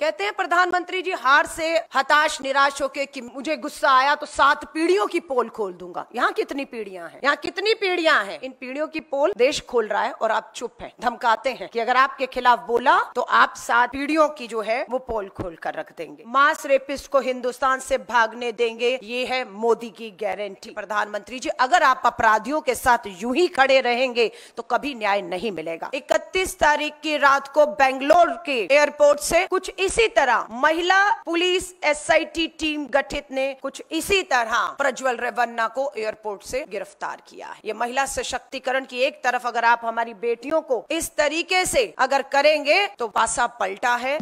कहते हैं प्रधानमंत्री जी हार से हताश निराश होके कि मुझे गुस्सा आया तो सात पीढ़ियों की पोल खोल दूंगा यहाँ कितनी पीढ़ियां हैं यहाँ कितनी पीढ़ियां हैं इन पीढ़ियों की पोल देश खोल रहा है और आप चुप हैं धमकाते हैं कि अगर आपके खिलाफ बोला तो आप सात पीढ़ियों की जो है वो पोल खोल कर रख देंगे मास रेपिस्ट को हिंदुस्तान से भागने देंगे ये है मोदी की गारंटी प्रधानमंत्री जी अगर आप अपराधियों के साथ यू ही खड़े रहेंगे तो कभी न्याय नहीं मिलेगा इकतीस तारीख की रात को बेंगलोर के एयरपोर्ट से कुछ इसी तरह महिला पुलिस एसआईटी टीम गठित ने कुछ इसी तरह प्रज्वल रेवन्ना को एयरपोर्ट से गिरफ्तार किया है ये महिला सशक्तिकरण की एक तरफ अगर आप हमारी बेटियों को इस तरीके से अगर करेंगे तो पासा पलटा है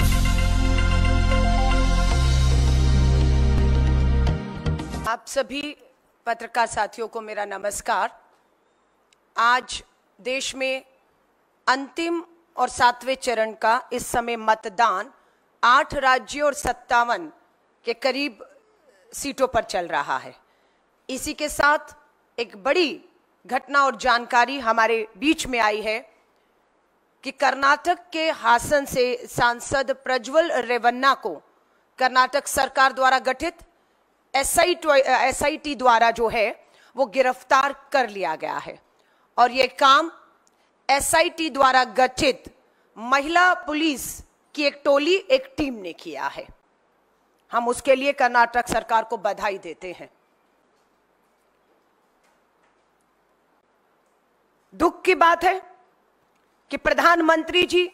आप सभी पत्रकार साथियों को मेरा नमस्कार आज देश में अंतिम और सातवें चरण का इस समय मतदान आठ राज्यों और सत्तावन के करीब सीटों पर चल रहा है इसी के साथ एक बड़ी घटना और जानकारी हमारे बीच में आई है कि कर्नाटक के हासन से सांसद प्रज्वल रेवन्ना को कर्नाटक सरकार द्वारा गठित एस आई द्वारा जो है वो गिरफ्तार कर लिया गया है और ये काम एस द्वारा गठित महिला पुलिस कि एक टोली एक टीम ने किया है हम उसके लिए कर्नाटक सरकार को बधाई देते हैं दुख की बात है कि प्रधानमंत्री जी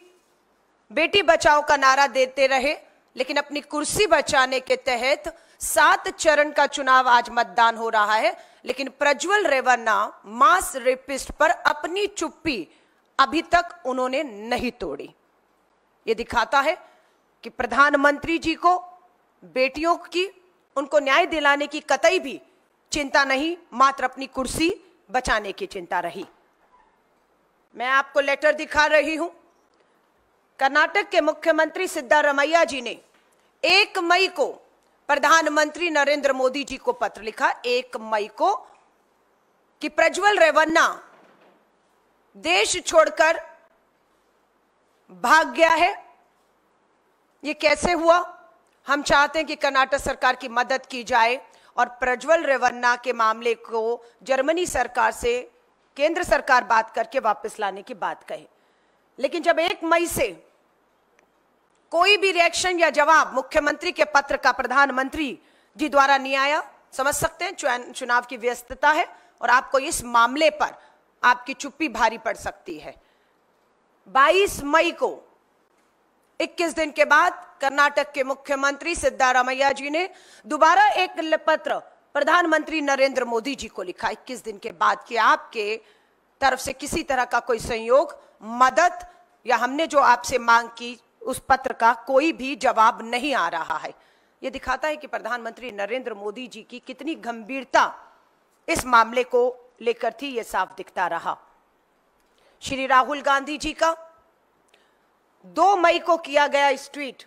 बेटी बचाओ का नारा देते रहे लेकिन अपनी कुर्सी बचाने के तहत सात चरण का चुनाव आज मतदान हो रहा है लेकिन प्रज्वल रेवन्ना मास रेपिस्ट पर अपनी चुप्पी अभी तक उन्होंने नहीं तोड़ी ये दिखाता है कि प्रधानमंत्री जी को बेटियों की उनको न्याय दिलाने की कतई भी चिंता नहीं मात्र अपनी कुर्सी बचाने की चिंता रही मैं आपको लेटर दिखा रही हूं कर्नाटक के मुख्यमंत्री सिद्धारमैया जी ने एक मई को प्रधानमंत्री नरेंद्र मोदी जी को पत्र लिखा एक मई को कि प्रज्वल रेवन्ना देश छोड़कर भाग गया है ये कैसे हुआ हम चाहते हैं कि कर्नाटक सरकार की मदद की जाए और प्रज्वल रेवन्ना के मामले को जर्मनी सरकार से केंद्र सरकार बात करके वापस लाने की बात कहे लेकिन जब एक मई से कोई भी रिएक्शन या जवाब मुख्यमंत्री के पत्र का प्रधानमंत्री जी द्वारा नहीं आया समझ सकते हैं चुनाव की व्यस्तता है और आपको इस मामले पर आपकी चुप्पी भारी पड़ सकती है 22 मई को 21 दिन के बाद कर्नाटक के मुख्यमंत्री सिद्धारामैया जी ने दोबारा एक पत्र प्रधानमंत्री नरेंद्र मोदी जी को लिखा 21 दिन के बाद कि आपके तरफ से किसी तरह का कोई संयोग मदद या हमने जो आपसे मांग की उस पत्र का कोई भी जवाब नहीं आ रहा है ये दिखाता है कि प्रधानमंत्री नरेंद्र मोदी जी की कितनी गंभीरता इस मामले को लेकर थी ये साफ दिखता रहा श्री राहुल गांधी जी का दो मई को किया गया इस ट्वीट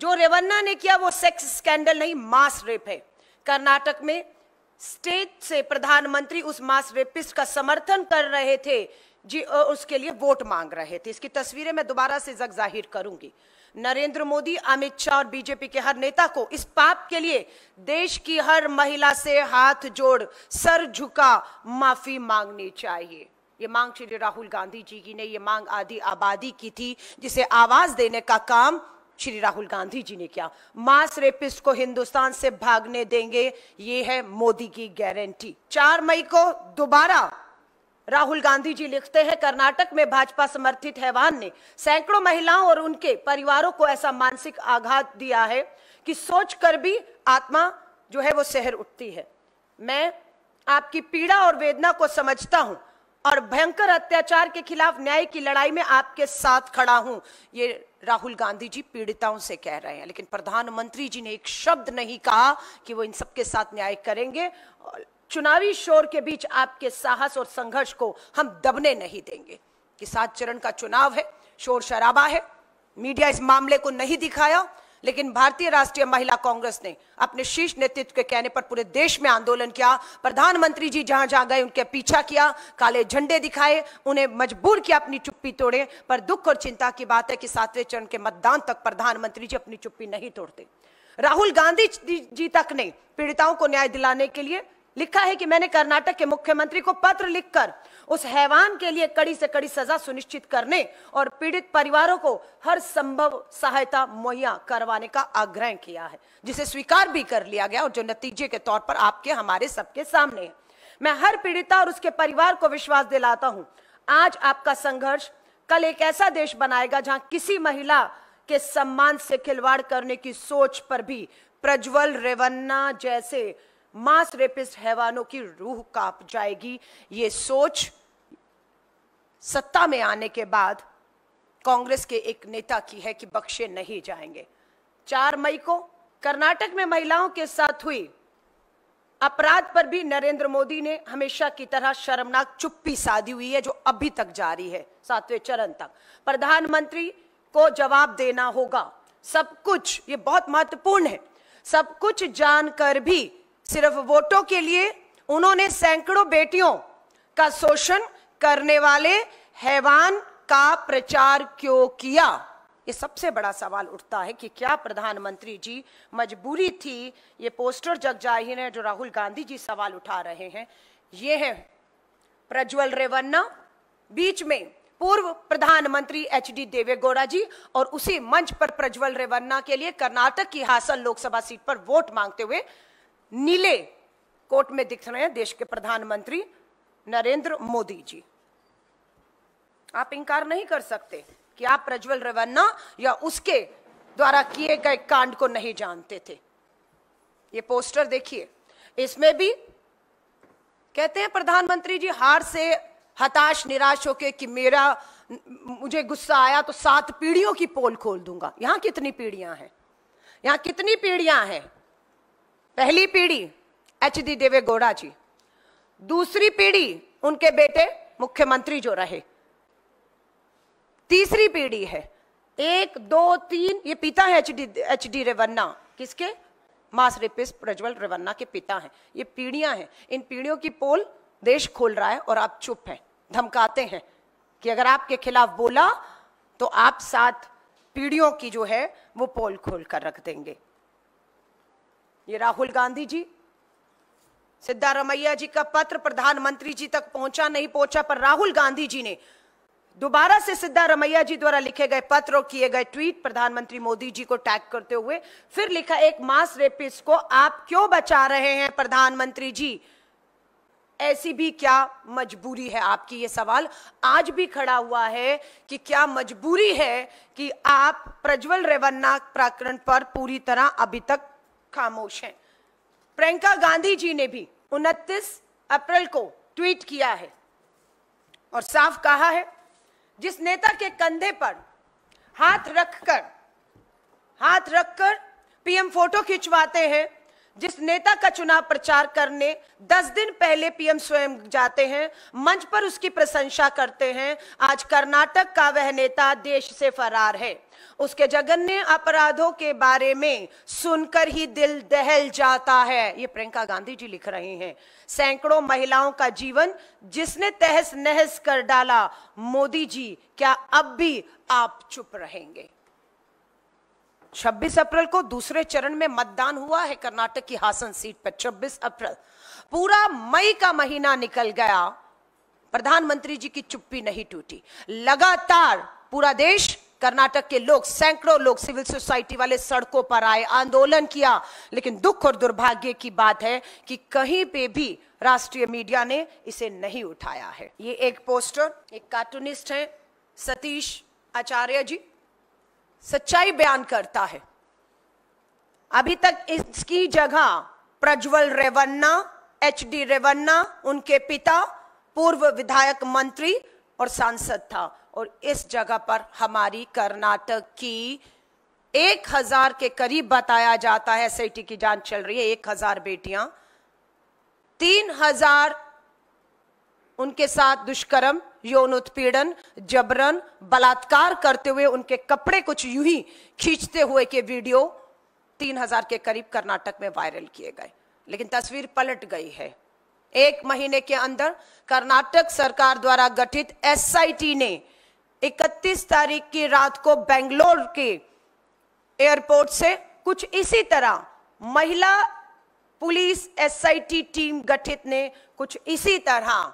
जो रेवन्ना ने किया वो सेक्स स्कैंडल नहीं मास रेप है कर्नाटक में स्टेट से प्रधानमंत्री उस मास रेपिस्ट का समर्थन कर रहे थे जी उसके लिए वोट मांग रहे थे इसकी तस्वीरें मैं दोबारा से जग जाहिर करूंगी नरेंद्र मोदी अमित शाह और बीजेपी के हर नेता को इस पाप के लिए देश की हर महिला से हाथ जोड़ सर झुका माफी मांगनी चाहिए ये मांग श्री राहुल गांधी जी की ने ये मांग आदि आबादी की थी जिसे आवाज देने का काम श्री राहुल गांधी जी ने किया मास रेपिस्ट को हिंदुस्तान से भागने देंगे ये है मोदी की गारंटी चार मई को दोबारा राहुल गांधी जी लिखते हैं कर्नाटक में भाजपा समर्थित हैवान ने सैकड़ों महिलाओं और उनके परिवारों को ऐसा मानसिक आघात दिया है कि सोच कर भी आत्मा जो है वो सहर उठती है मैं आपकी पीड़ा और वेदना को समझता हूं और भयंकर अत्याचार के खिलाफ न्याय की लड़ाई में आपके साथ खड़ा हूं ये राहुल गांधी जी पीड़िताओं से कह रहे हैं लेकिन प्रधानमंत्री जी ने एक शब्द नहीं कहा कि वो इन सबके साथ न्याय करेंगे चुनावी शोर के बीच आपके साहस और संघर्ष को हम दबने नहीं देंगे कि सात चरण का चुनाव है शोर शराबा है मीडिया इस मामले को नहीं दिखाया लेकिन भारतीय राष्ट्रीय महिला कांग्रेस ने अपने शीर्ष नेतृत्व के कहने पर पूरे देश में आंदोलन किया प्रधानमंत्री जी जहां जहां गए उनके पीछा किया काले झंडे दिखाए उन्हें मजबूर किया अपनी चुप्पी तोड़े पर दुख और चिंता की बात है कि सातवें चरण के मतदान तक प्रधानमंत्री जी अपनी चुप्पी नहीं तोड़ते राहुल गांधी जी तक ने पीड़िताओं को न्याय दिलाने के लिए लिखा है कि मैंने कर्नाटक के मुख्यमंत्री को पत्र लिखकर उस हैवान के लिए कड़ी से कड़ी सजा सुनिश्चित करने और पीड़ित परिवारों को हर संभव सहायता मुहैया करवाने का आग्रह किया है जिसे स्वीकार भी कर लिया गया और जो नतीजे के तौर पर आपके हमारे सबके सामने है मैं हर पीड़िता और उसके परिवार को विश्वास दिलाता हूं आज आपका संघर्ष कल एक ऐसा देश बनाएगा जहां किसी महिला के सम्मान से खिलवाड़ करने की सोच पर भी प्रज्वल रेवन्ना जैसे मास रेपिस्ट हैवानों की रूह कांप जाएगी ये सोच सत्ता में आने के बाद कांग्रेस के एक नेता की है कि बख्शे नहीं जाएंगे चार मई को कर्नाटक में महिलाओं के साथ हुई अपराध पर भी नरेंद्र मोदी ने हमेशा की तरह शर्मनाक चुप्पी साधी हुई है जो अभी तक जारी है सातवें चरण तक प्रधानमंत्री को जवाब देना होगा सब कुछ ये बहुत महत्वपूर्ण है सब कुछ जानकर भी सिर्फ वोटों के लिए उन्होंने सैकड़ों बेटियों का शोषण करने वाले हैवान का प्रचार क्यों किया ये सबसे बड़ा सवाल उठता है कि क्या प्रधानमंत्री जी मजबूरी थी ये पोस्टर जग जाहिर है जो राहुल गांधी जी सवाल उठा रहे हैं ये है प्रज्वल रेवन्ना बीच में पूर्व प्रधानमंत्री एच डी देवेगौड़ा जी और उसी मंच पर प्रज्वल रेवन्ना के लिए कर्नाटक की हासन लोकसभा सीट पर वोट मांगते हुए नीले कोट में दिख रहे हैं देश के प्रधानमंत्री नरेंद्र मोदी जी आप इंकार नहीं कर सकते कि आप प्रज्वल रवन्ना या उसके द्वारा किए गए कांड को नहीं जानते थे ये पोस्टर देखिए इसमें भी कहते हैं प्रधानमंत्री जी हार से हताश निराश होके कि मेरा मुझे गुस्सा आया तो सात पीढ़ियों की पोल खोल दूंगा यहां कितनी पीढ़ियां हैं यहां कितनी पीढ़ियां हैं पहली पीढ़ी एच डी देवे गौड़ा जी दूसरी पीढ़ी उनके बेटे मुख्यमंत्री जो रहे तीसरी पीढ़ी है एक दो तीन ये पिता है एच डी रेवन्ना किसके मास रिपिस प्रज्वल रेवन्ना के पिता हैं ये पीढ़ियां हैं इन पीढ़ियों की पोल देश खोल रहा है और आप चुप हैं धमकाते हैं कि अगर आपके खिलाफ बोला तो आप सात पीढ़ियों की जो है वो पोल खोल कर रख देंगे ये राहुल गांधी जी सिद्धारमैया जी का पत्र प्रधानमंत्री जी तक पहुंचा नहीं पहुंचा पर राहुल गांधी जी ने दोबारा से सिद्धारमैया जी द्वारा लिखे गए पत्र और किए गए ट्वीट प्रधानमंत्री मोदी जी को टैग करते हुए फिर लिखा एक मास रेपिस्ट को आप क्यों बचा रहे हैं प्रधानमंत्री जी ऐसी भी क्या मजबूरी है आपकी ये सवाल आज भी खड़ा हुआ है कि क्या मजबूरी है कि आप प्रज्वल रेवन्ना प्रकरण पर पूरी तरह अभी तक खामोश हैं प्रियंका गांधी जी ने भी 29 अप्रैल को ट्वीट किया है और साफ कहा है जिस नेता के कंधे पर हाथ रखकर हाथ रखकर पीएम फोटो खिंचवाते हैं जिस नेता का चुनाव प्रचार करने दस दिन पहले पीएम स्वयं जाते हैं मंच पर उसकी प्रशंसा करते हैं आज कर्नाटक का वह नेता देश से फरार है उसके जघन्य अपराधों के बारे में सुनकर ही दिल दहल जाता है ये प्रियंका गांधी जी लिख रहे हैं सैकड़ों महिलाओं का जीवन जिसने तहस नहस कर डाला मोदी जी क्या अब भी आप चुप रहेंगे 26 अप्रैल को दूसरे चरण में मतदान हुआ है कर्नाटक की हासन सीट पर 26 अप्रैल पूरा मई का महीना निकल गया प्रधानमंत्री जी की चुप्पी नहीं टूटी लगातार पूरा देश कर्नाटक के लोग सैकड़ों लोग सिविल सोसाइटी वाले सड़कों पर आए आंदोलन किया लेकिन दुख और दुर्भाग्य की बात है कि कहीं पे भी राष्ट्रीय मीडिया ने इसे नहीं उठाया है ये एक पोस्टर एक कार्टूनिस्ट है सतीश आचार्य जी सच्चाई बयान करता है अभी तक इसकी जगह प्रज्वल रेवन्ना एच डी रेवन्ना उनके पिता पूर्व विधायक मंत्री और सांसद था और इस जगह पर हमारी कर्नाटक की एक हजार के करीब बताया जाता है एसआईटी की जांच चल रही है एक हजार बेटियां तीन हजार उनके साथ दुष्कर्म यौन उत्पीड़न जबरन बलात्कार करते हुए उनके कपड़े कुछ यूं ही खींचते हुए के वीडियो 3000 के करीब कर्नाटक में वायरल किए गए लेकिन तस्वीर पलट गई है एक महीने के अंदर कर्नाटक सरकार द्वारा गठित एसआईटी ने 31 तारीख की रात को बेंगलोर के एयरपोर्ट से कुछ इसी तरह महिला पुलिस एसआईटी टीम गठित ने कुछ इसी तरह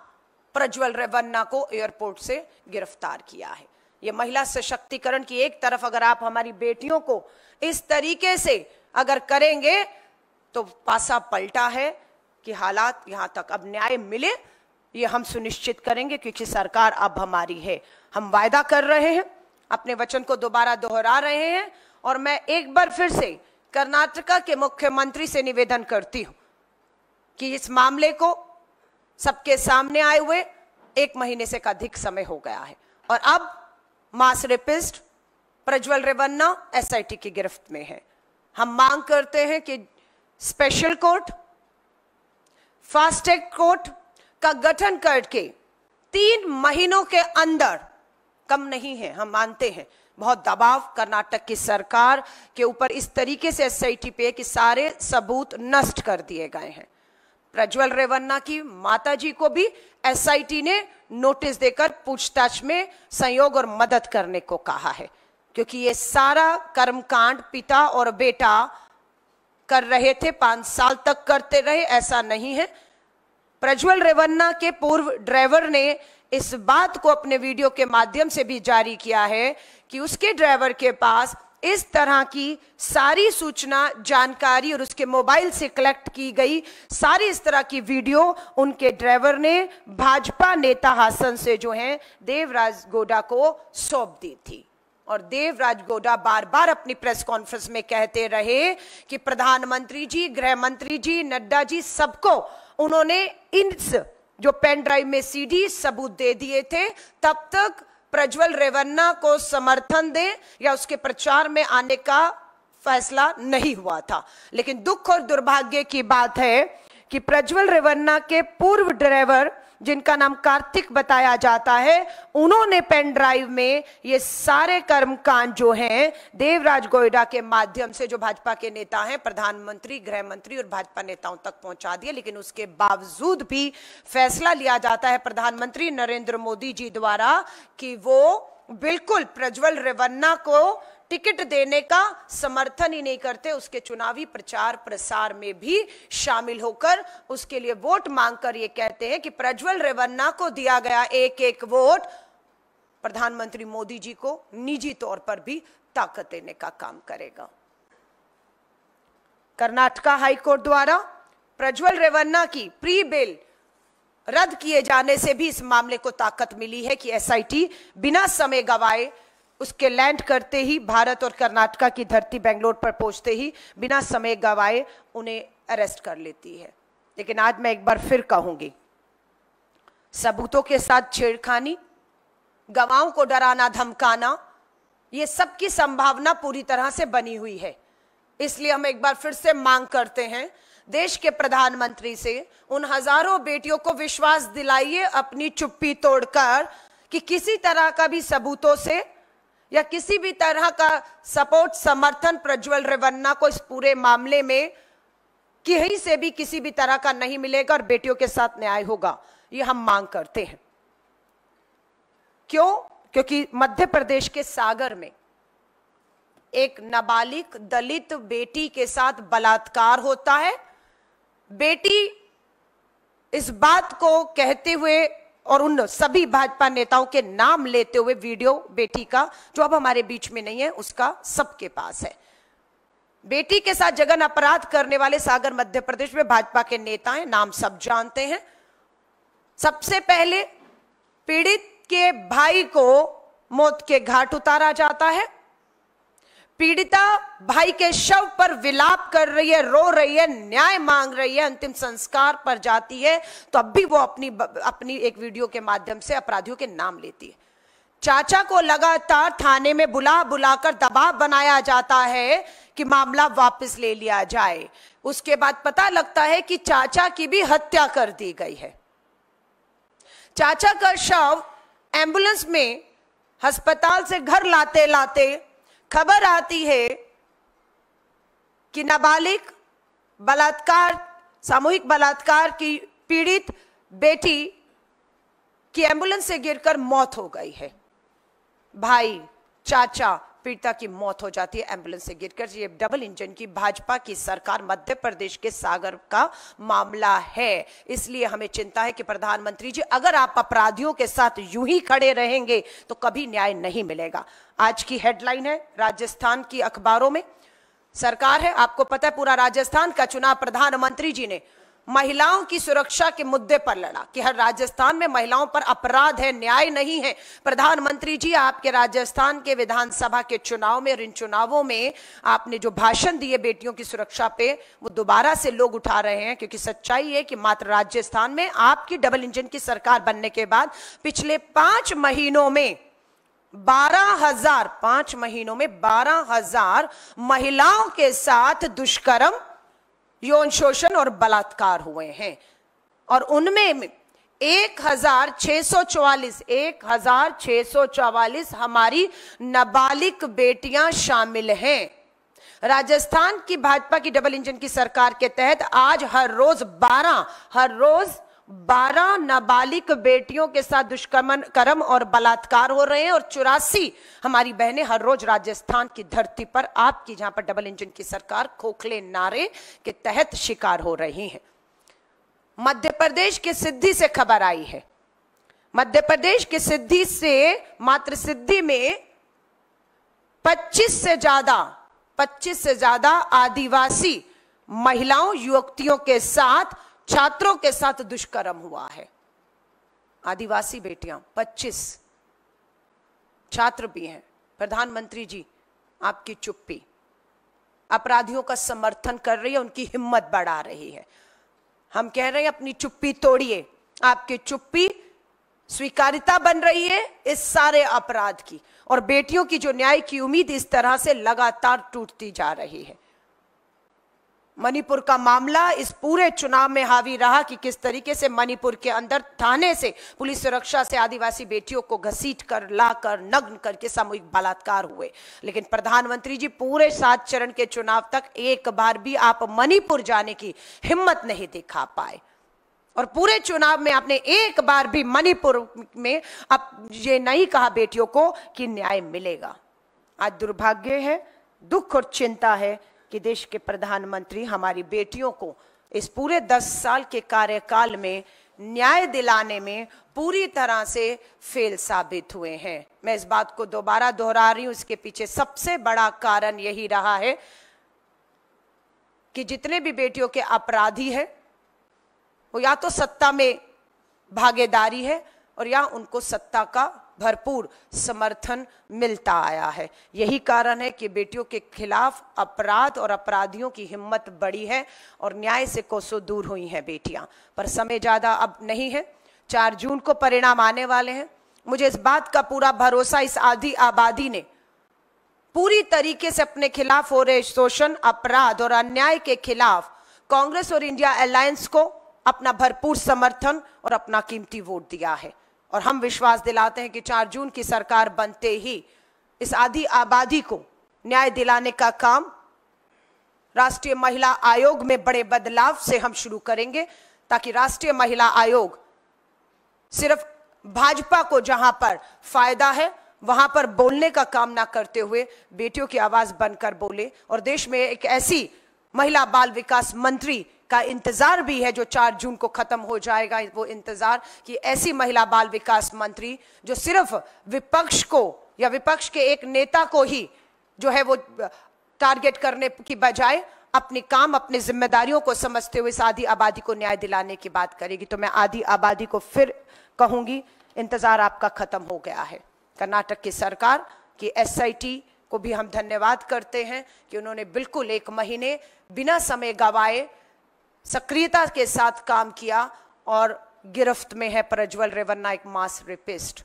प्रज्वल रेवन्ना को एयरपोर्ट से गिरफ्तार किया है ये महिला सशक्तिकरण की एक तरफ अगर आप हमारी बेटियों को इस तरीके से अगर करेंगे तो पासा पलटा है कि हालात यहां तक अब न्याय मिले ये हम सुनिश्चित करेंगे क्योंकि सरकार अब हमारी है हम वायदा कर रहे हैं अपने वचन को दोबारा दोहरा रहे हैं और मैं एक बार फिर से कर्नाटका के मुख्यमंत्री से निवेदन करती हूं कि इस मामले को सबके सामने आए हुए एक महीने से अधिक समय हो गया है और अब mass rapist Prajwal Revanna SIT की गिरफ्त में है हम मांग करते हैं कि स्पेशल कोर्ट फास्टैग कोर्ट का गठन करके तीन महीनों के अंदर कम नहीं है हम मानते हैं बहुत दबाव कर्नाटक की सरकार के ऊपर इस तरीके से एस पे कि सारे सबूत नष्ट कर दिए गए हैं प्रज्वल रेवन्ना की माताजी को भी एसआईटी ने नोटिस देकर पूछताछ में संयोग और मदद करने को कहा है क्योंकि ये सारा कर्मकांड पिता और बेटा कर रहे थे पांच साल तक करते रहे ऐसा नहीं है प्रज्वल रेवन्ना के पूर्व ड्राइवर ने इस बात को अपने वीडियो के माध्यम से भी जारी किया है कि उसके ड्राइवर के पास इस तरह की सारी सूचना जानकारी और उसके मोबाइल से कलेक्ट की गई सारी इस तरह की वीडियो उनके ड्राइवर ने भाजपा नेता हासन से जो है देवराज गोडा को सौंप दी थी और देवराज गोडा बार बार अपनी प्रेस कॉन्फ्रेंस में कहते रहे कि प्रधानमंत्री जी गृह मंत्री जी नड्डा जी सबको उन्होंने इन जो पेन ड्राइव में सीडी सबूत दे दिए थे तब तक प्रज्वल रेवन्ना को समर्थन दे या उसके प्रचार में आने का फैसला नहीं हुआ था लेकिन दुख और दुर्भाग्य की बात है कि प्रज्वल रेवन्ना के पूर्व ड्राइवर जिनका नाम कार्तिक बताया जाता है उन्होंने पेन ड्राइव में ये सारे कर्मकांड जो हैं देवराज गोयडा के माध्यम से जो भाजपा के नेता हैं प्रधानमंत्री गृह मंत्री और भाजपा नेताओं तक पहुंचा दिए लेकिन उसके बावजूद भी फैसला लिया जाता है प्रधानमंत्री नरेंद्र मोदी जी द्वारा कि वो बिल्कुल प्रज्वल रेवन्ना को टिकट देने का समर्थन ही नहीं करते उसके चुनावी प्रचार प्रसार में भी शामिल होकर उसके लिए वोट मांगकर ये कहते हैं कि प्रज्वल रेवन्ना को दिया गया एक एक वोट प्रधानमंत्री मोदी जी को निजी तौर पर भी ताकत देने का काम करेगा कर्नाटका हाईकोर्ट द्वारा प्रज्वल रेवन्ना की प्री बेल रद्द किए जाने से भी इस मामले को ताकत मिली है कि एसआईटी बिना समय गवाए उसके लैंड करते ही भारत और कर्नाटका की धरती बेंगलोर पर पहुंचते ही बिना समय गवाए उन्हें अरेस्ट कर लेती है लेकिन आज मैं एक बार फिर कहूंगी सबूतों के साथ छेड़खानी गवाओं को डराना धमकाना ये सब की संभावना पूरी तरह से बनी हुई है इसलिए हम एक बार फिर से मांग करते हैं देश के प्रधानमंत्री से उन हजारों बेटियों को विश्वास दिलाइए अपनी चुप्पी तोड़कर कि किसी तरह का भी सबूतों से या किसी भी तरह का सपोर्ट समर्थन प्रज्वल रेवन्ना को इस पूरे मामले में कहीं से भी किसी भी तरह का नहीं मिलेगा और बेटियों के साथ न्याय होगा ये हम मांग करते हैं क्यों क्योंकि मध्य प्रदेश के सागर में एक नाबालिग दलित बेटी के साथ बलात्कार होता है बेटी इस बात को कहते हुए और उन सभी भाजपा नेताओं के नाम लेते हुए वीडियो बेटी का जो अब हमारे बीच में नहीं है उसका सबके पास है बेटी के साथ जगन अपराध करने वाले सागर मध्य प्रदेश में भाजपा के नेता हैं नाम सब जानते हैं सबसे पहले पीड़ित के भाई को मौत के घाट उतारा जाता है पीड़िता भाई के शव पर विलाप कर रही है रो रही है न्याय मांग रही है अंतिम संस्कार पर जाती है तो अब भी वो अपनी अपनी एक वीडियो के माध्यम से अपराधियों के नाम लेती है चाचा को लगातार थाने में बुला बुलाकर दबाव बनाया जाता है कि मामला वापस ले लिया जाए उसके बाद पता लगता है कि चाचा की भी हत्या कर दी गई है चाचा का शव एम्बुलेंस में अस्पताल से घर लाते लाते खबर आती है कि नाबालिग बलात्कार सामूहिक बलात्कार की पीड़ित बेटी की एम्बुलेंस से गिरकर मौत हो गई है भाई चाचा पीड़िता की मौत हो जाती है एम्बुलेंस से गिरकर ये डबल इंजन की भाजपा की सरकार मध्य प्रदेश के सागर का मामला है इसलिए हमें चिंता है कि प्रधानमंत्री जी अगर आप अपराधियों के साथ यूं ही खड़े रहेंगे तो कभी न्याय नहीं मिलेगा आज की हेडलाइन है राजस्थान की अखबारों में सरकार है आपको पता है पूरा राजस्थान का चुनाव प्रधानमंत्री जी ने महिलाओं की सुरक्षा के मुद्दे पर लड़ा कि हर राजस्थान में महिलाओं पर अपराध है न्याय नहीं है प्रधानमंत्री जी आपके राजस्थान के विधानसभा के चुनाव में और इन चुनावों में आपने जो भाषण दिए बेटियों की सुरक्षा पे वो दोबारा से लोग उठा रहे हैं क्योंकि सच्चाई है कि मात्र राजस्थान में आपकी डबल इंजन की सरकार बनने के बाद पिछले पांच महीनों में बारह हजार पांच महीनों में बारह हजार महिलाओं के साथ दुष्कर्म यौन शोषण और बलात्कार हुए हैं और उनमें एक हजार छह सौ चौवालीस एक हजार छह सौ चौवालीस हमारी नाबालिग बेटियां शामिल हैं राजस्थान की भाजपा की डबल इंजन की सरकार के तहत आज हर रोज बारह हर रोज बारह नाबालिग बेटियों के साथ दुष्कर्मन कर्म और बलात्कार हो रहे हैं और चौरासी हमारी बहनें हर रोज राजस्थान की धरती पर आपकी जहां पर डबल इंजन की सरकार खोखले नारे के तहत शिकार हो रही हैं मध्य प्रदेश के सिद्धि से खबर आई है मध्य प्रदेश के सिद्धि से मात्र सिद्धि में 25 से ज्यादा 25 से ज्यादा आदिवासी महिलाओं युवतियों के साथ छात्रों के साथ दुष्कर्म हुआ है आदिवासी बेटियां 25 छात्र भी हैं प्रधानमंत्री जी आपकी चुप्पी अपराधियों का समर्थन कर रही है उनकी हिम्मत बढ़ा रही है हम कह रहे हैं अपनी चुप्पी तोड़िए आपकी चुप्पी स्वीकारिता बन रही है इस सारे अपराध की और बेटियों की जो न्याय की उम्मीद इस तरह से लगातार टूटती जा रही है मणिपुर का मामला इस पूरे चुनाव में हावी रहा कि किस तरीके से मणिपुर के अंदर थाने से पुलिस सुरक्षा से आदिवासी बेटियों को घसीट कर लाकर नग्न करके सामूहिक बलात्कार हुए लेकिन प्रधानमंत्री जी पूरे सात चरण के चुनाव तक एक बार भी आप मणिपुर जाने की हिम्मत नहीं दिखा पाए और पूरे चुनाव में आपने एक बार भी मणिपुर में आप ये नहीं कहा बेटियों को कि न्याय मिलेगा आज दुर्भाग्य है दुख और चिंता है कि देश के प्रधानमंत्री हमारी बेटियों को इस पूरे दस साल के कार्यकाल में न्याय दिलाने में पूरी तरह से फेल साबित हुए हैं मैं इस बात को दोबारा दोहरा रही हूं इसके पीछे सबसे बड़ा कारण यही रहा है कि जितने भी बेटियों के अपराधी है वो या तो सत्ता में भागीदारी है और या उनको सत्ता का भरपूर समर्थन मिलता आया है यही कारण है कि बेटियों के खिलाफ अपराध और अपराधियों की हिम्मत बड़ी है और न्याय से कोसों दूर हुई हैं बेटियां पर समय ज़्यादा अब नहीं है चार जून को परिणाम आने वाले हैं मुझे इस बात का पूरा भरोसा इस आधी आबादी ने पूरी तरीके से अपने खिलाफ हो रहे शोषण अपराध और अन्याय के खिलाफ कांग्रेस और इंडिया अलायंस को अपना भरपूर समर्थन और अपना कीमती वोट दिया है और हम विश्वास दिलाते हैं कि चार जून की सरकार बनते ही इस आधी आबादी को न्याय दिलाने का काम राष्ट्रीय महिला आयोग में बड़े बदलाव से हम शुरू करेंगे ताकि राष्ट्रीय महिला आयोग सिर्फ भाजपा को जहां पर फायदा है वहां पर बोलने का काम ना करते हुए बेटियों की आवाज बनकर बोले और देश में एक ऐसी महिला बाल विकास मंत्री का इंतजार भी है जो 4 जून को खत्म हो जाएगा वो इंतजार कि ऐसी महिला बाल विकास मंत्री जो सिर्फ विपक्ष को या विपक्ष के एक नेता को ही जो है वो टारगेट करने की बजाय अपने काम अपनी जिम्मेदारियों को समझते हुए इस आधी आबादी को न्याय दिलाने की बात करेगी तो मैं आधी आबादी को फिर कहूंगी इंतजार आपका खत्म हो गया है कर्नाटक की सरकार की एसआईटी को भी हम धन्यवाद करते हैं कि उन्होंने बिल्कुल एक महीने बिना समय गवाए सक्रियता के साथ काम किया और गिरफ्त में है प्रज्वल रेवन्ना एक मास रेपिस्ट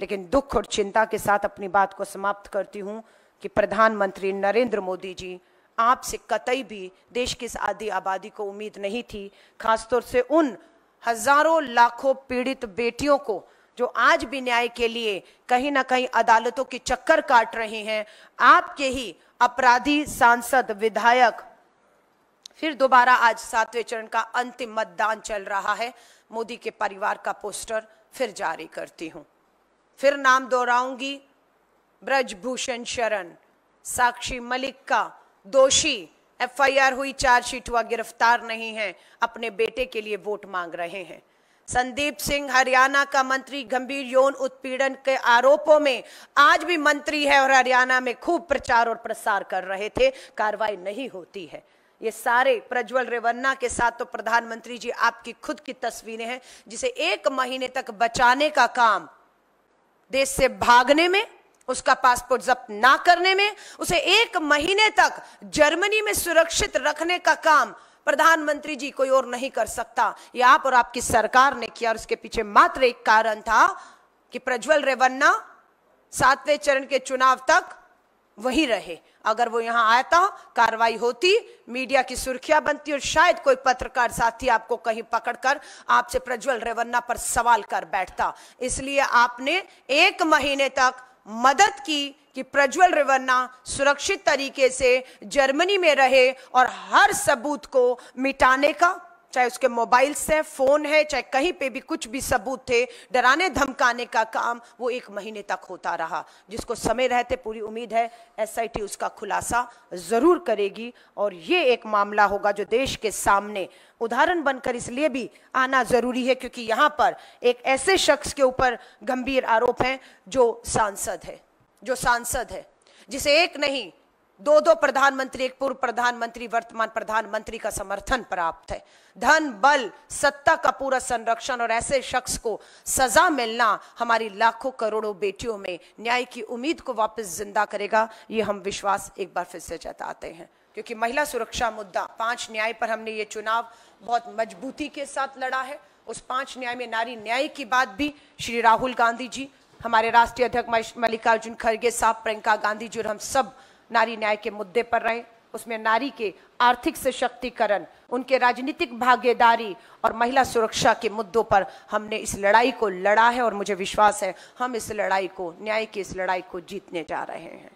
लेकिन दुख और चिंता के साथ अपनी बात को समाप्त करती हूँ कि प्रधानमंत्री नरेंद्र मोदी जी आपसे कतई भी देश की इस आधी आबादी को उम्मीद नहीं थी खासतौर से उन हजारों लाखों पीड़ित बेटियों को जो आज भी न्याय के लिए कहीं ना कहीं अदालतों के चक्कर काट रहे हैं आपके ही अपराधी सांसद विधायक फिर दोबारा आज सातवें चरण का अंतिम मतदान चल रहा है मोदी के परिवार का पोस्टर फिर जारी करती हूँ फिर नाम दोहराऊंगी ब्रजभूषण शरण साक्षी मलिक का दोषी एफआईआर हुई चार्जशीट हुआ गिरफ्तार नहीं है अपने बेटे के लिए वोट मांग रहे हैं संदीप सिंह हरियाणा का मंत्री गंभीर यौन उत्पीड़न के आरोपों में आज भी मंत्री है और हरियाणा में खूब प्रचार और प्रसार कर रहे थे कार्रवाई नहीं होती है ये सारे प्रज्वल रेवन्ना के साथ तो प्रधानमंत्री जी आपकी खुद की तस्वीरें हैं जिसे एक महीने तक बचाने का काम देश से भागने में उसका पासपोर्ट जब्त ना करने में उसे एक महीने तक जर्मनी में सुरक्षित रखने का काम प्रधानमंत्री जी कोई और नहीं कर सकता ये आप और आपकी सरकार ने किया और उसके पीछे मात्र एक कारण था कि प्रज्वल रेवन्ना सातवें चरण के चुनाव तक वही रहे अगर वो यहाँ आता कार्रवाई होती मीडिया की सुर्खियां बनती और शायद कोई पत्रकार साथी आपको कहीं पकड़कर आपसे प्रज्वल रेवन्ना पर सवाल कर बैठता इसलिए आपने एक महीने तक मदद की कि प्रज्वल रेवन्ना सुरक्षित तरीके से जर्मनी में रहे और हर सबूत को मिटाने का चाहे उसके मोबाइल से फोन है चाहे कहीं पे भी कुछ भी सबूत थे डराने धमकाने का काम वो एक महीने तक होता रहा जिसको समय रहते पूरी उम्मीद है एसआईटी उसका खुलासा ज़रूर करेगी और ये एक मामला होगा जो देश के सामने उदाहरण बनकर इसलिए भी आना ज़रूरी है क्योंकि यहाँ पर एक ऐसे शख्स के ऊपर गंभीर आरोप है जो सांसद है जो सांसद है जिसे एक नहीं दो दो प्रधानमंत्री एक पूर्व प्रधानमंत्री वर्तमान प्रधानमंत्री का समर्थन प्राप्त है धन बल सत्ता का पूरा संरक्षण और ऐसे शख्स को सजा मिलना हमारी लाखों करोड़ों बेटियों में न्याय की उम्मीद को वापस जिंदा करेगा ये हम विश्वास एक बार फिर से जताते हैं क्योंकि महिला सुरक्षा मुद्दा पांच न्याय पर हमने ये चुनाव बहुत मजबूती के साथ लड़ा है उस पांच न्याय में नारी न्याय की बात भी श्री राहुल गांधी जी हमारे राष्ट्रीय अध्यक्ष मल्लिकार्जुन खड़गे साहब प्रियंका गांधी जी और हम सब नारी न्याय के मुद्दे पर रहे उसमें नारी के आर्थिक सशक्तिकरण उनके राजनीतिक भागीदारी और महिला सुरक्षा के मुद्दों पर हमने इस लड़ाई को लड़ा है और मुझे विश्वास है हम इस लड़ाई को न्याय की इस लड़ाई को जीतने जा रहे हैं